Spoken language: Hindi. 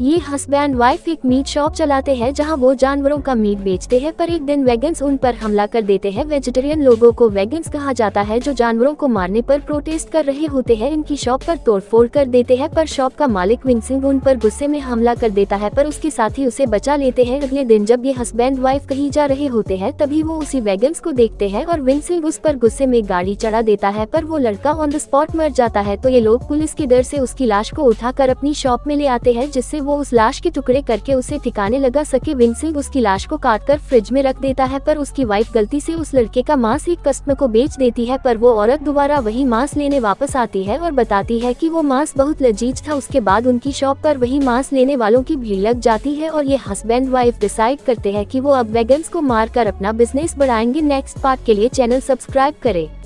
ये हस्बैंड वाइफ एक मीट शॉप चलाते हैं जहां वो जानवरों का मीट बेचते हैं पर एक दिन वेगन्स उन पर हमला कर देते हैं वेजिटेरियन लोगों को वेगन्स कहा जाता है जो जानवरों को मारने पर प्रोटेस्ट कर रहे होते हैं इनकी शॉप पर तोड़फोड़ कर देते हैं पर शॉप का मालिक विंसिंग उन पर गुस्से में हमला कर देता है पर उसके साथी उसे बचा लेते हैं अगले दिन जब ये हस्बैंड वाइफ कहीं जा रहे होते हैं तभी वो उसी वेगन्स को देखते हैं और विंसिंग उस पर गुस्से में गाड़ी चढ़ा देता है पर वो लड़का ऑन द स्पॉट मर जाता है तो ये लोग पुलिस के डर से उसकी लाश को उठा अपनी शॉप में ले आते हैं जिससे वो उस लाश के टुकड़े करके उसे ठिकाने लगा सके विंसेंट उसकी लाश को काट कर फ्रिज में रख देता है पर उसकी वाइफ गलती से उस लड़के का मांस एक कस्टमर को बेच देती है पर वो औरत दोबारा वही मांस लेने वापस आती है और बताती है की वो मांस बहुत लजीज था उसके बाद उनकी शॉप पर वही मांस लेने वालों की भीड़ लग जाती है और ये हस्बैंड वाइफ डिसाइड करते हैं की वो अब वेगन्स को मार कर अपना बिजनेस बढ़ाएंगे नेक्स्ट पार्ट के लिए चैनल सब्सक्राइब करें